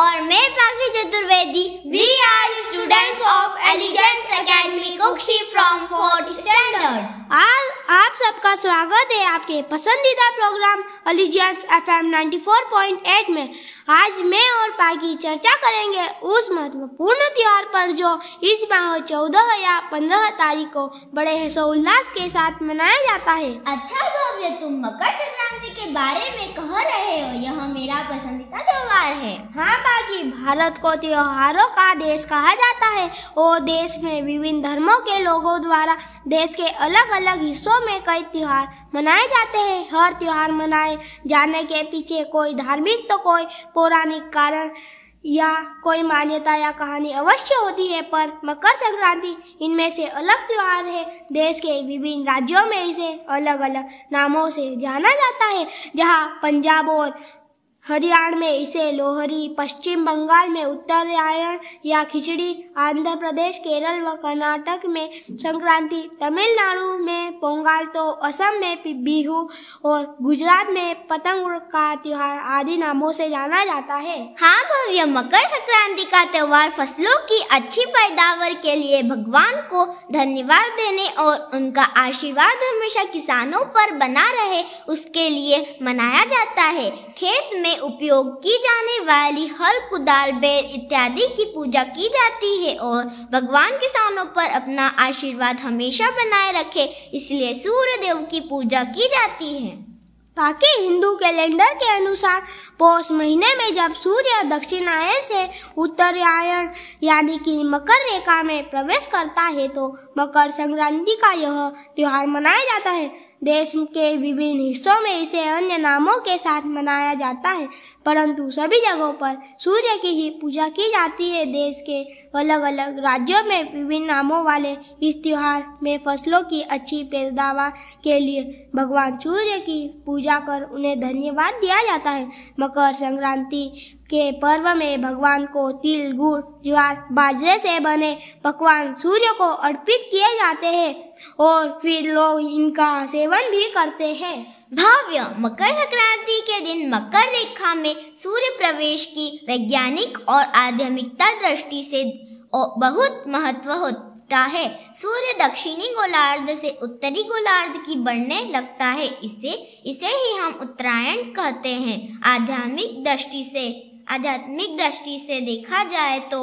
और मैं Bagi Chaturvedi we are students of Elegance Academy Kukshi from fourth standard आज आप सबका स्वागत है आपके पसंदीदा प्रोग्राम एलिजेंस एफएम 94.8 में आज मैं और पागी चर्चा करेंगे उस महत्वपूर्ण त्योहार पर जो इस माह चौदह या पंद्रह तारीख को बड़े हर्षोल्लास के साथ मनाया जाता है अच्छा भव्य तुम मकर संक्रांति के बारे में कह रहे हो पसंदीदा त्यौहार है हाँ बाकी भारत को त्योहारों का देश कहा जाता है और देश में विभिन्न धर्मों के लोगों द्वारा देश के अलग अलग हिस्सों में कई त्यौहार मनाए जाते हैं हर त्यौहार मनाए जाने के पीछे कोई धार्मिक तो कोई पौराणिक कारण या कोई मान्यता या कहानी अवश्य होती है पर मकर संक्रांति इनमें से अलग त्यौहार है देश के विभिन्न राज्यों में इसे अलग अलग नामों से जाना जाता है जहाँ पंजाब और हरियाणा में इसे लोहरी पश्चिम बंगाल में उत्तरायण या खिचड़ी आंध्र प्रदेश केरल व कर्नाटक में संक्रांति तमिलनाडु में पोंगाल तो असम में बिहू और गुजरात में पतंग का त्यौहार आदि नामों से जाना जाता है हाँ भव्य मकर संक्रांति का त्यौहार फसलों की अच्छी पैदावार के लिए भगवान को धन्यवाद देने और उनका आशीर्वाद हमेशा किसानों पर बना रहे उसके लिए मनाया जाता है खेत में में उपयोग की जाने वाली हल कुदाल बेल इत्यादि की पूजा की जाती है और भगवान किसानों पर अपना आशीर्वाद हमेशा बनाए रखे इसलिए सूर्य देव की पूजा की जाती है ताकि हिंदू कैलेंडर के अनुसार पौष महीने में जब सूर्य दक्षिणायन से उत्तरायण यानी कि मकर रेखा में प्रवेश करता है तो मकर संक्रांति का यह त्यौहार मनाया जाता है देश के विभिन्न हिस्सों में इसे अन्य नामों के साथ मनाया जाता है परंतु सभी जगहों पर सूर्य की ही पूजा की जाती है देश के अलग अलग राज्यों में विभिन्न नामों वाले इस त्यौहार में फसलों की अच्छी पैदावार के लिए भगवान सूर्य की पूजा कर उन्हें धन्यवाद दिया जाता है मकर संक्रांति के पर्व में भगवान को तिल गुड़ ज्वार बाजरे से बने पकवान सूर्य को अर्पित किए जाते हैं और फिर लोग इनका सेवन भी करते हैं भव्य मकर संक्रांति के दिन मकर रेखा में सूर्य प्रवेश की वैज्ञानिक और आध्यात्मिकता दृष्टि से बहुत महत्व होता है सूर्य दक्षिणी गोलार्ध से उत्तरी गोलार्ध की बढ़ने लगता है इसे इसे ही हम उत्तरायण कहते हैं आध्यात्मिक दृष्टि से आध्यात्मिक दृष्टि से देखा जाए तो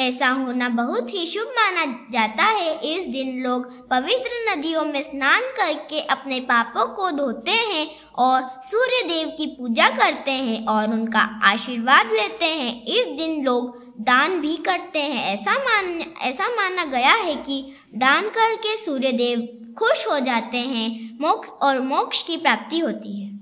ऐसा होना बहुत ही शुभ माना जाता है इस दिन लोग पवित्र नदियों में स्नान करके अपने पापों को धोते हैं और सूर्य देव की पूजा करते हैं और उनका आशीर्वाद लेते हैं इस दिन लोग दान भी करते हैं ऐसा मान ऐसा माना गया है कि दान करके सूर्य देव खुश हो जाते हैं मोक्ष और मोक्ष की प्राप्ति होती है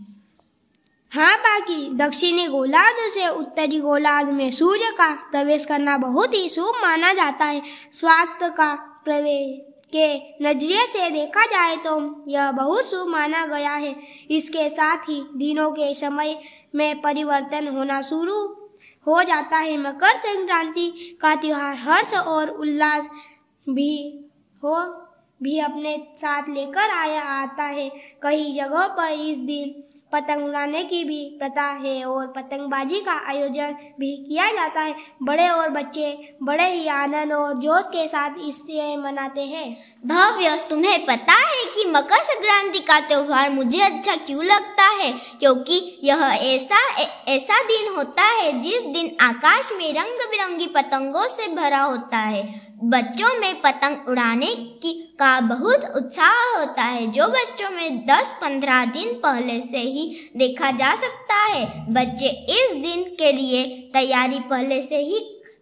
हाँ बाकी दक्षिणी गोलार्ध से उत्तरी गोलार्ध में सूर्य का प्रवेश करना बहुत ही शुभ माना जाता है स्वास्थ्य का प्रवेश के नजरिए से देखा जाए तो यह बहुत शुभ माना गया है इसके साथ ही दिनों के समय में परिवर्तन होना शुरू हो जाता है मकर संक्रांति का त्यौहार हर्ष और उल्लास भी हो भी अपने साथ लेकर आया आता है कई जगहों पर इस दिन पतंग उड़ाने की भी प्रथा है और पतंगबाजी का आयोजन भी किया जाता है बड़े और बच्चे बड़े ही आनंद और जोश के साथ इसे मनाते हैं भव्य तुम्हें पता है कि मकर संक्रांति का त्यौहार मुझे अच्छा क्यों लगता है क्योंकि यह ऐसा ऐसा दिन होता है जिस दिन आकाश में रंग बिरंगी पतंगों से भरा होता है बच्चों में पतंग उड़ाने की का बहुत उत्साह होता है जो बच्चों में 10-15 दिन पहले से ही देखा जा सकता है बच्चे इस दिन के लिए तैयारी पहले से ही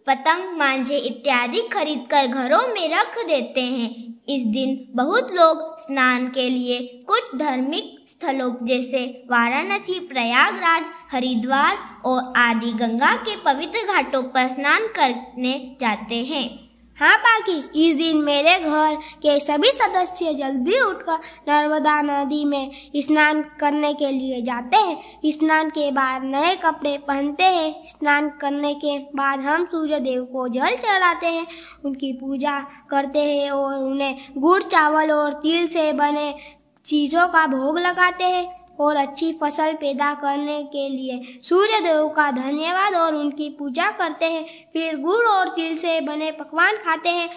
पतंग मांझे इत्यादि खरीदकर घरों में रख देते हैं इस दिन बहुत लोग स्नान के लिए कुछ धार्मिक स्थलों जैसे वाराणसी प्रयागराज हरिद्वार और आदि गंगा के पवित्र घाटों पर स्नान करने जाते हैं हाँ बाकी इस दिन मेरे घर के सभी सदस्य जल्दी उठकर नर्मदा नदी में स्नान करने के लिए जाते हैं स्नान के बाद नए कपड़े पहनते हैं स्नान करने के बाद हम सूर्य देव को जल चढ़ाते हैं उनकी पूजा करते हैं और उन्हें गुड़ चावल और तिल से बने चीज़ों का भोग लगाते हैं और अच्छी फसल पैदा करने के लिए सूर्य देव का धन्यवाद और उनकी पूजा करते हैं फिर गुड़ और तिल से बने पकवान खाते हैं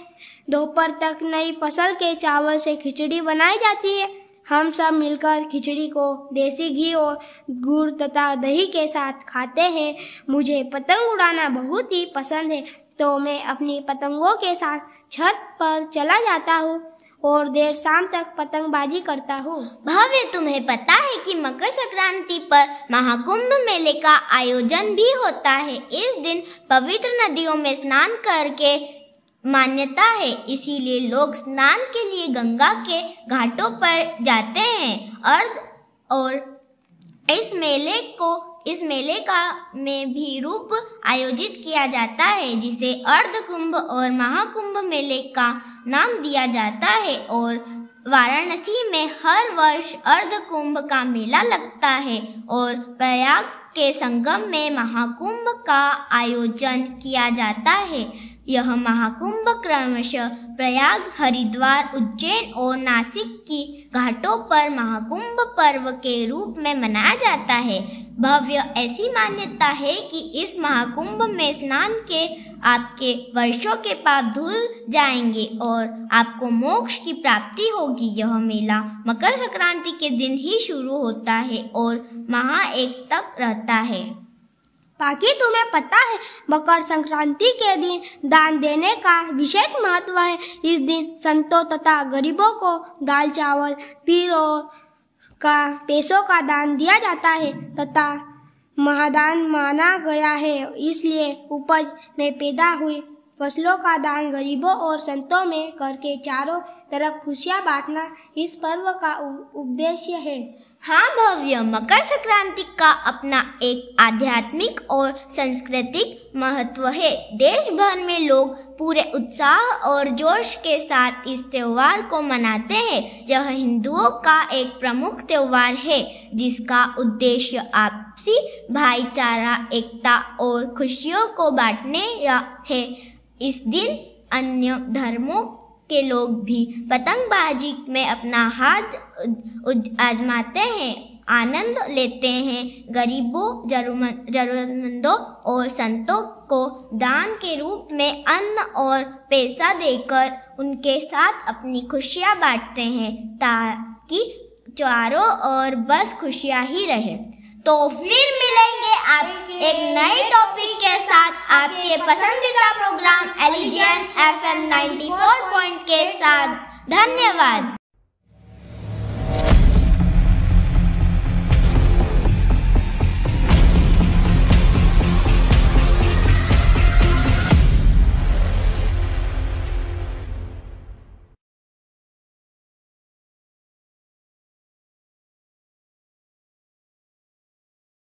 दोपहर तक नई फसल के चावल से खिचड़ी बनाई जाती है हम सब मिलकर खिचड़ी को देसी घी और गुड़ तथा दही के साथ खाते हैं मुझे पतंग उड़ाना बहुत ही पसंद है तो मैं अपनी पतंगों के साथ छत पर चला जाता हूँ और देर शाम तक पतंगबाजी करता हूँ भव्य तुम्हें पता है कि मकर संक्रांति पर महाकुंभ मेले का आयोजन भी होता है इस दिन पवित्र नदियों में स्नान करके मान्यता है इसीलिए लोग स्नान के लिए गंगा के घाटों पर जाते हैं अर्ध और इस मेले को इस मेले का में भी रूप आयोजित किया जाता है जिसे अर्ध कुंभ और महाकुंभ मेले का नाम दिया जाता है और वाराणसी में हर वर्ष अर्ध कुंभ का मेला लगता है और प्रयाग के संगम में महाकुंभ का आयोजन किया जाता है यह महाकुंभ क्रमशः प्रयाग हरिद्वार उज्जैन और नासिक की घाटों पर महाकुंभ पर्व के रूप में मनाया जाता है भव्य ऐसी मान्यता है कि इस महाकुंभ में स्नान के आपके वर्षों के पाप धुल जाएंगे और आपको मोक्ष की प्राप्ति होगी यह मेला मकर संक्रांति के दिन ही शुरू होता है और महा एक तक रहता है बाकी तुम्हें पता है मकर संक्रांति के दिन दान देने का विशेष महत्व है इस दिन संतों तथा गरीबों को दाल चावल तीरों का पैसों का दान दिया जाता है तथा महादान माना गया है इसलिए उपज में पैदा हुई फसलों का दान गरीबों और संतों में करके चारों तरफ खुशियाँ बांटना इस पर्व का उद्देश्य है हाँ भव्य मकर संक्रांति का अपना एक आध्यात्मिक और सांस्कृतिक महत्व है देश भर में लोग पूरे उत्साह और जोश के साथ इस त्यौहार को मनाते हैं यह हिंदुओं का एक प्रमुख त्यौहार है जिसका उद्देश्य आपसी भाईचारा एकता और खुशियों को बांटने है इस दिन अन्य धर्मों के लोग भी पतंगबाजी में अपना हाथ आजमाते हैं आनंद लेते हैं गरीबों जरूरतमंदों और संतों को दान के रूप में अन्न और पैसा देकर उनके साथ अपनी खुशियाँ बांटते हैं ताकि चारों और बस खुशियाँ ही रहे तो फिर मिलेंगे आप एक नए टॉपिक के साथ आपके पसंदीदा program Allegiance F M ninety four point के साथ धन्यवाद